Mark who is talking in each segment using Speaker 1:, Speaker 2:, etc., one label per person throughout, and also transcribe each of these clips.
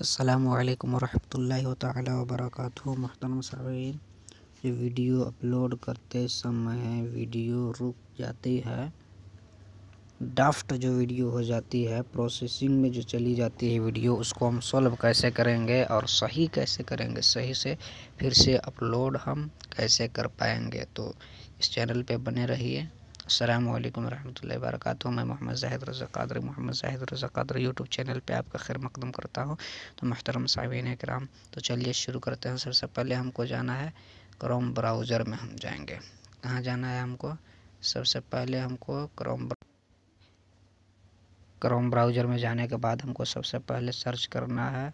Speaker 1: असलकम वरहमल तबरक वरक महतरम सामीन ये वीडियो अपलोड करते समय वीडियो रुक जाती है डाफ्ट जो वीडियो हो जाती है प्रोसेसिंग में जो चली जाती है वीडियो उसको हम सॉल्व कैसे करेंगे और सही कैसे करेंगे सही से फिर से अपलोड हम कैसे कर पाएंगे तो इस चैनल पे बने रहिए अल्लाम वरहमल वरक मैं मोहम्मद जाहिद रज़ा कादरी मोहम्मद जाहिद रज़ा कादरी यूट्यूब चैनल पे आपका खैर मकदम करता हूँ तो महतरम सामीन कराम तो चलिए शुरू करते हैं सबसे पहले हमको जाना है क्रोम ब्राउज़र में हम जाएंगे कहाँ जाना है हमको सबसे पहले हमको क्रोम क्रोम ब्राउज़र में जाने के बाद हमको सबसे पहले सर्च करना है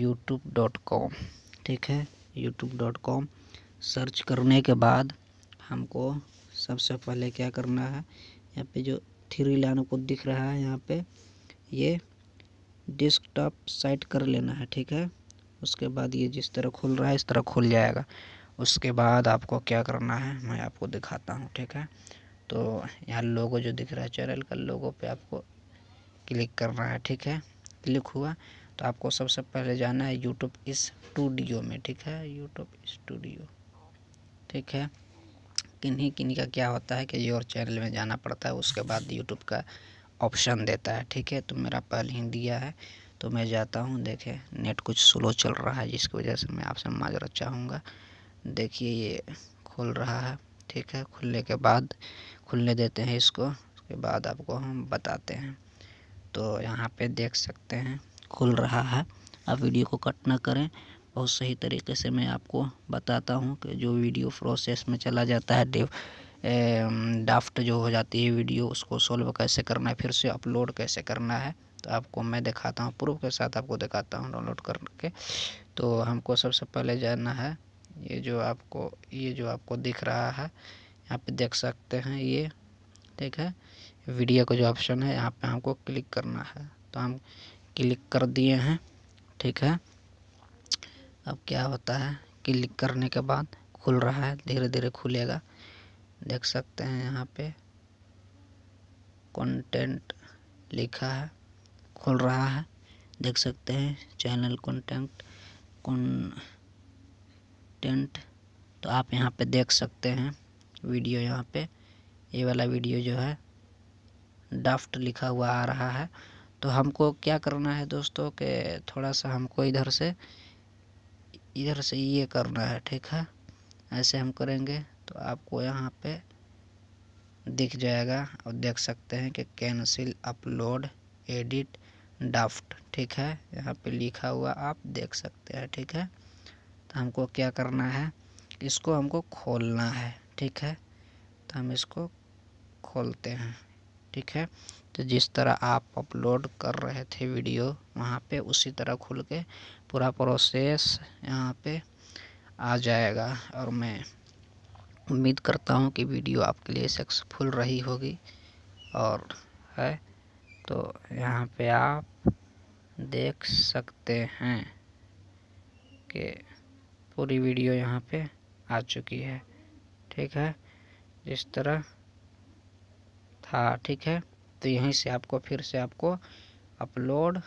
Speaker 1: यूट्यूब डॉट कॉम ठीक है यूट्यूब डॉट कॉम सर्च करने के बाद हमको सबसे पहले क्या करना है यहाँ पे जो थ्री लाइन को दिख रहा है यहाँ पे ये डेस्कटॉप साइट कर लेना है ठीक है उसके बाद ये जिस तरह खुल रहा है इस तरह खुल जाएगा उसके बाद आपको क्या करना है मैं आपको दिखाता हूँ ठीक है तो यहाँ लोगो जो दिख रहा है चैनल का लोगो पे आपको क्लिक करना है ठीक है क्लिक हुआ तो आपको सबसे पहले जाना है यूट्यूब स्टूडियो में ठीक है यूट्यूब स्टूडियो ठीक है किन्हीं किन्हीं का क्या होता है कि योर चैनल में जाना पड़ता है उसके बाद यूट्यूब का ऑप्शन देता है ठीक है तो मेरा ही दिया है तो मैं जाता हूँ देखें नेट कुछ स्लो चल रहा है जिसकी वजह से मैं आपसे माजरा चाहूँगा देखिए ये खुल रहा है ठीक है खुलने के बाद खुलने देते हैं इसको उसके बाद आपको हम बताते हैं तो यहाँ पे देख सकते हैं खुल रहा है आप वीडियो को कट ना करें बहुत सही तरीके से मैं आपको बताता हूँ कि जो वीडियो प्रोसेस में चला जाता है डेव डाफ्ट जो हो जाती है वीडियो उसको सोल्व कैसे करना है फिर से अपलोड कैसे करना है तो आपको मैं दिखाता हूँ प्रूफ के साथ आपको दिखाता हूँ डाउनलोड करके तो हमको सबसे पहले जाना है ये जो आपको ये जो आपको दिख रहा है यहाँ पे देख सकते हैं ये ठीक है वीडियो का जो ऑप्शन है यहाँ पे हमको क्लिक करना है तो हम क्लिक कर दिए हैं ठीक है अब क्या होता है क्लिक करने के बाद खुल रहा है धीरे धीरे खुलेगा देख सकते हैं यहाँ पे कंटेंट लिखा है खुल रहा है देख सकते हैं चैनल कंटेंट कंटेंट तो आप यहाँ पे देख सकते हैं वीडियो यहाँ पे ये वाला वीडियो जो है डाफ्ट लिखा हुआ आ रहा है तो हमको क्या करना है दोस्तों के थोड़ा सा हमको इधर से इधर से ये करना है ठीक है ऐसे हम करेंगे तो आपको यहाँ पे दिख जाएगा और देख सकते हैं कि कैंसिल अपलोड एडिट डाफ्ट ठीक है यहाँ पे लिखा हुआ आप देख सकते हैं ठीक है तो हमको क्या करना है इसको हमको खोलना है ठीक है तो हम इसको खोलते हैं ठीक है तो जिस तरह आप अपलोड कर रहे थे वीडियो वहाँ पे उसी तरह खुल के पूरा प्रोसेस यहाँ पे आ जाएगा और मैं उम्मीद करता हूँ कि वीडियो आपके लिए सक्सेसफुल रही होगी और है तो यहाँ पे आप देख सकते हैं कि पूरी वीडियो यहाँ पे आ चुकी है ठीक है जिस तरह हाँ ठीक है तो यहीं से आपको फिर से आपको अपलोड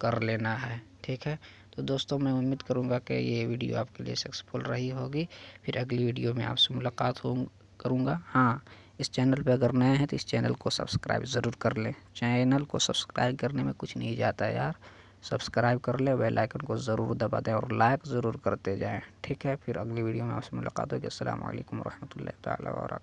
Speaker 1: कर लेना है ठीक है तो दोस्तों मैं उम्मीद करूँगा कि ये वीडियो आपके लिए सक्सेसफुल रही होगी फिर अगली वीडियो में आपसे मुलाकात हो करूँगा हाँ इस चैनल पर अगर नए हैं तो इस चैनल को सब्सक्राइब ज़रूर कर लें चैनल को सब्सक्राइब करने में कुछ नहीं जाता यार सब्सक्राइब कर लें बेल आइकन को ज़रूर दबा दें और लाइक ज़रूर करते जाएँ ठीक है फिर अगली वीडियो में आपसे मुलाकात होगी असल वरहमल वर्क